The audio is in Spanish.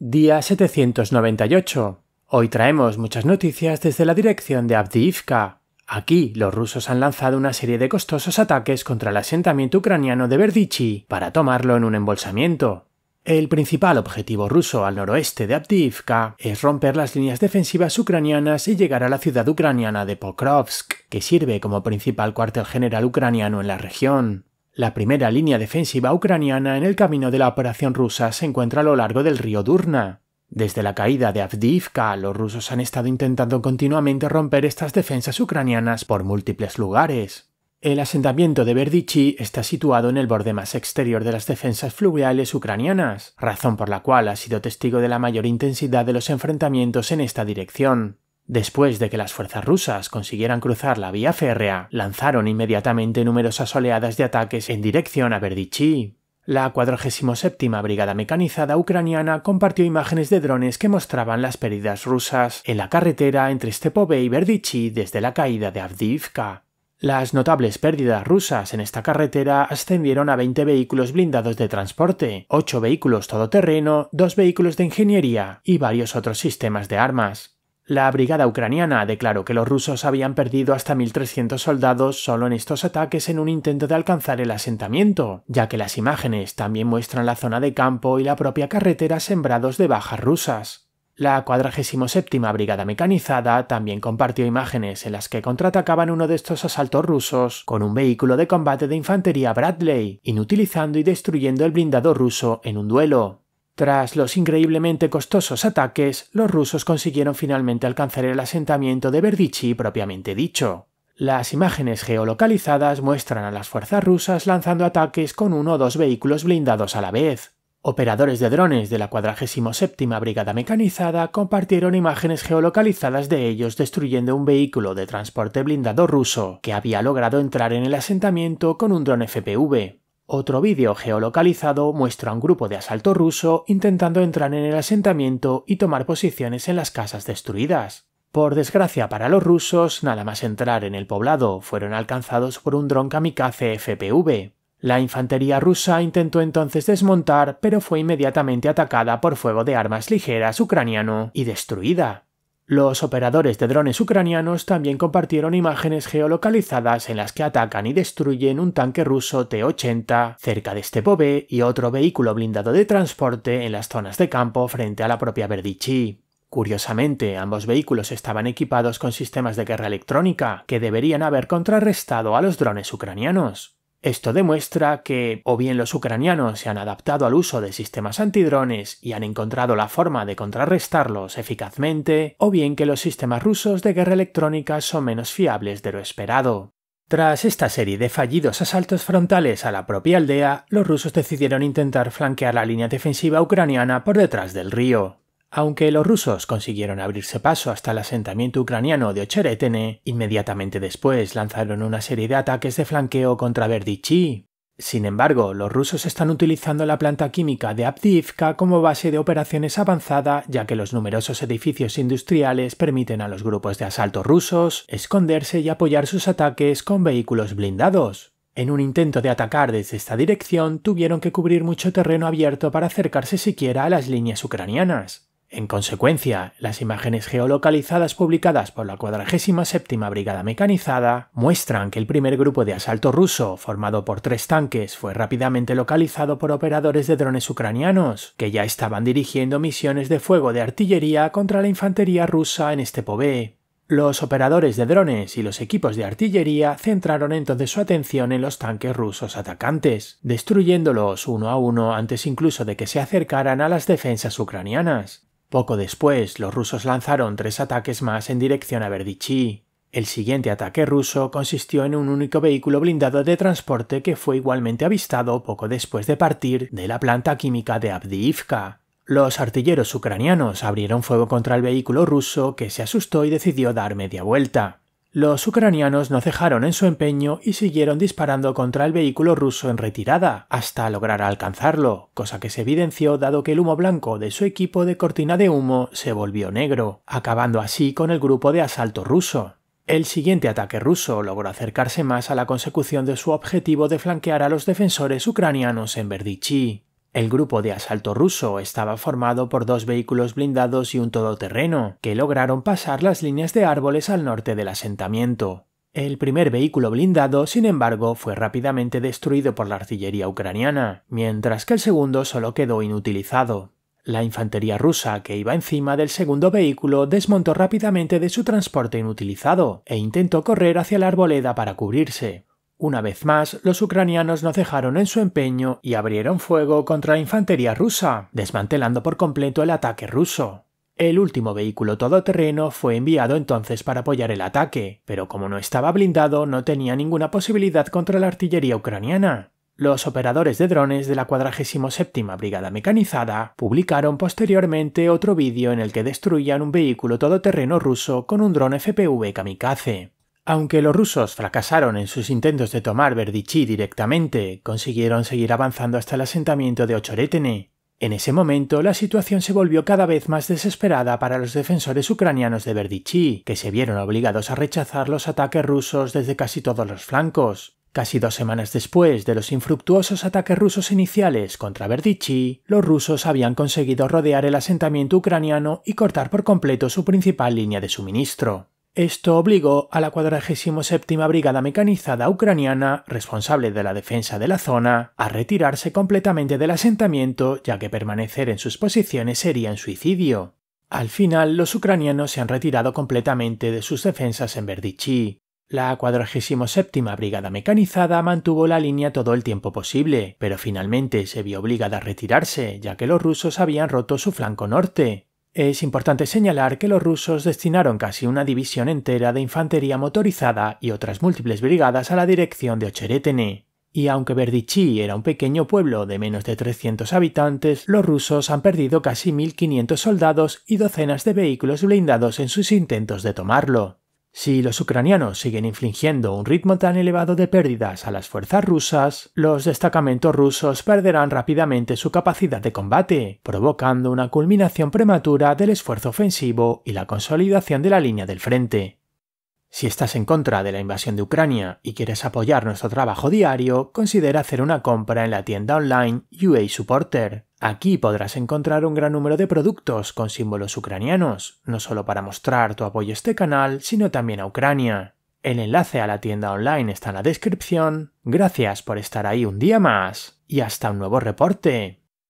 Día 798. Hoy traemos muchas noticias desde la dirección de Abdiivka. Aquí los rusos han lanzado una serie de costosos ataques contra el asentamiento ucraniano de Verdichi para tomarlo en un embolsamiento. El principal objetivo ruso al noroeste de Abdiivka es romper las líneas defensivas ucranianas y llegar a la ciudad ucraniana de Pokrovsk, que sirve como principal cuartel general ucraniano en la región. La primera línea defensiva ucraniana en el camino de la operación rusa se encuentra a lo largo del río Durna. Desde la caída de Avdiivka, los rusos han estado intentando continuamente romper estas defensas ucranianas por múltiples lugares. El asentamiento de Berdichi está situado en el borde más exterior de las defensas fluviales ucranianas, razón por la cual ha sido testigo de la mayor intensidad de los enfrentamientos en esta dirección. Después de que las fuerzas rusas consiguieran cruzar la vía férrea, lanzaron inmediatamente numerosas oleadas de ataques en dirección a Verdichí. La 47 Brigada Mecanizada Ucraniana compartió imágenes de drones que mostraban las pérdidas rusas en la carretera entre Stepove y Berdichi desde la caída de Avdivka. Las notables pérdidas rusas en esta carretera ascendieron a 20 vehículos blindados de transporte, 8 vehículos todoterreno, 2 vehículos de ingeniería y varios otros sistemas de armas. La brigada ucraniana declaró que los rusos habían perdido hasta 1.300 soldados solo en estos ataques en un intento de alcanzar el asentamiento, ya que las imágenes también muestran la zona de campo y la propia carretera sembrados de bajas rusas. La 47 Brigada Mecanizada también compartió imágenes en las que contraatacaban uno de estos asaltos rusos con un vehículo de combate de infantería Bradley, inutilizando y destruyendo el blindado ruso en un duelo. Tras los increíblemente costosos ataques, los rusos consiguieron finalmente alcanzar el asentamiento de Berdichi propiamente dicho. Las imágenes geolocalizadas muestran a las fuerzas rusas lanzando ataques con uno o dos vehículos blindados a la vez. Operadores de drones de la 47 Brigada Mecanizada compartieron imágenes geolocalizadas de ellos destruyendo un vehículo de transporte blindado ruso que había logrado entrar en el asentamiento con un dron FPV. Otro vídeo geolocalizado muestra a un grupo de asalto ruso intentando entrar en el asentamiento y tomar posiciones en las casas destruidas. Por desgracia para los rusos, nada más entrar en el poblado, fueron alcanzados por un dron kamikaze FPV. La infantería rusa intentó entonces desmontar, pero fue inmediatamente atacada por fuego de armas ligeras ucraniano y destruida. Los operadores de drones ucranianos también compartieron imágenes geolocalizadas en las que atacan y destruyen un tanque ruso T-80 cerca de Stepove y otro vehículo blindado de transporte en las zonas de campo frente a la propia Verdichi. Curiosamente, ambos vehículos estaban equipados con sistemas de guerra electrónica que deberían haber contrarrestado a los drones ucranianos. Esto demuestra que o bien los ucranianos se han adaptado al uso de sistemas antidrones y han encontrado la forma de contrarrestarlos eficazmente, o bien que los sistemas rusos de guerra electrónica son menos fiables de lo esperado. Tras esta serie de fallidos asaltos frontales a la propia aldea, los rusos decidieron intentar flanquear la línea defensiva ucraniana por detrás del río. Aunque los rusos consiguieron abrirse paso hasta el asentamiento ucraniano de Ocheretene, inmediatamente después lanzaron una serie de ataques de flanqueo contra Verdichi. Sin embargo, los rusos están utilizando la planta química de Abdiivka como base de operaciones avanzada, ya que los numerosos edificios industriales permiten a los grupos de asalto rusos esconderse y apoyar sus ataques con vehículos blindados. En un intento de atacar desde esta dirección, tuvieron que cubrir mucho terreno abierto para acercarse siquiera a las líneas ucranianas. En consecuencia, las imágenes geolocalizadas publicadas por la 47 Brigada Mecanizada muestran que el primer grupo de asalto ruso, formado por tres tanques, fue rápidamente localizado por operadores de drones ucranianos, que ya estaban dirigiendo misiones de fuego de artillería contra la infantería rusa en este Estepové. Los operadores de drones y los equipos de artillería centraron entonces su atención en los tanques rusos atacantes, destruyéndolos uno a uno antes incluso de que se acercaran a las defensas ucranianas, poco después, los rusos lanzaron tres ataques más en dirección a Verdichí. El siguiente ataque ruso consistió en un único vehículo blindado de transporte que fue igualmente avistado poco después de partir de la planta química de Abdiivka. Los artilleros ucranianos abrieron fuego contra el vehículo ruso que se asustó y decidió dar media vuelta. Los ucranianos no cejaron en su empeño y siguieron disparando contra el vehículo ruso en retirada, hasta lograr alcanzarlo, cosa que se evidenció dado que el humo blanco de su equipo de cortina de humo se volvió negro, acabando así con el grupo de asalto ruso. El siguiente ataque ruso logró acercarse más a la consecución de su objetivo de flanquear a los defensores ucranianos en Berdichi. El grupo de asalto ruso estaba formado por dos vehículos blindados y un todoterreno, que lograron pasar las líneas de árboles al norte del asentamiento. El primer vehículo blindado, sin embargo, fue rápidamente destruido por la artillería ucraniana, mientras que el segundo solo quedó inutilizado. La infantería rusa que iba encima del segundo vehículo desmontó rápidamente de su transporte inutilizado e intentó correr hacia la arboleda para cubrirse. Una vez más, los ucranianos no cejaron en su empeño y abrieron fuego contra la infantería rusa, desmantelando por completo el ataque ruso. El último vehículo todoterreno fue enviado entonces para apoyar el ataque, pero como no estaba blindado no tenía ninguna posibilidad contra la artillería ucraniana. Los operadores de drones de la 47 Brigada Mecanizada publicaron posteriormente otro vídeo en el que destruían un vehículo todoterreno ruso con un dron FPV kamikaze. Aunque los rusos fracasaron en sus intentos de tomar Verdichí directamente, consiguieron seguir avanzando hasta el asentamiento de Ochoretene. En ese momento, la situación se volvió cada vez más desesperada para los defensores ucranianos de Verdichí, que se vieron obligados a rechazar los ataques rusos desde casi todos los flancos. Casi dos semanas después de los infructuosos ataques rusos iniciales contra Verdichí, los rusos habían conseguido rodear el asentamiento ucraniano y cortar por completo su principal línea de suministro. Esto obligó a la 47 Brigada Mecanizada Ucraniana, responsable de la defensa de la zona, a retirarse completamente del asentamiento, ya que permanecer en sus posiciones sería un suicidio. Al final, los ucranianos se han retirado completamente de sus defensas en Verdichí. La 47 Brigada Mecanizada mantuvo la línea todo el tiempo posible, pero finalmente se vio obligada a retirarse, ya que los rusos habían roto su flanco norte, es importante señalar que los rusos destinaron casi una división entera de infantería motorizada y otras múltiples brigadas a la dirección de Ocheretene. Y aunque Verdichi era un pequeño pueblo de menos de 300 habitantes, los rusos han perdido casi 1.500 soldados y docenas de vehículos blindados en sus intentos de tomarlo. Si los ucranianos siguen infligiendo un ritmo tan elevado de pérdidas a las fuerzas rusas, los destacamentos rusos perderán rápidamente su capacidad de combate, provocando una culminación prematura del esfuerzo ofensivo y la consolidación de la línea del frente. Si estás en contra de la invasión de Ucrania y quieres apoyar nuestro trabajo diario, considera hacer una compra en la tienda online UA Supporter. Aquí podrás encontrar un gran número de productos con símbolos ucranianos, no solo para mostrar tu apoyo a este canal, sino también a Ucrania. El enlace a la tienda online está en la descripción. Gracias por estar ahí un día más y hasta un nuevo reporte.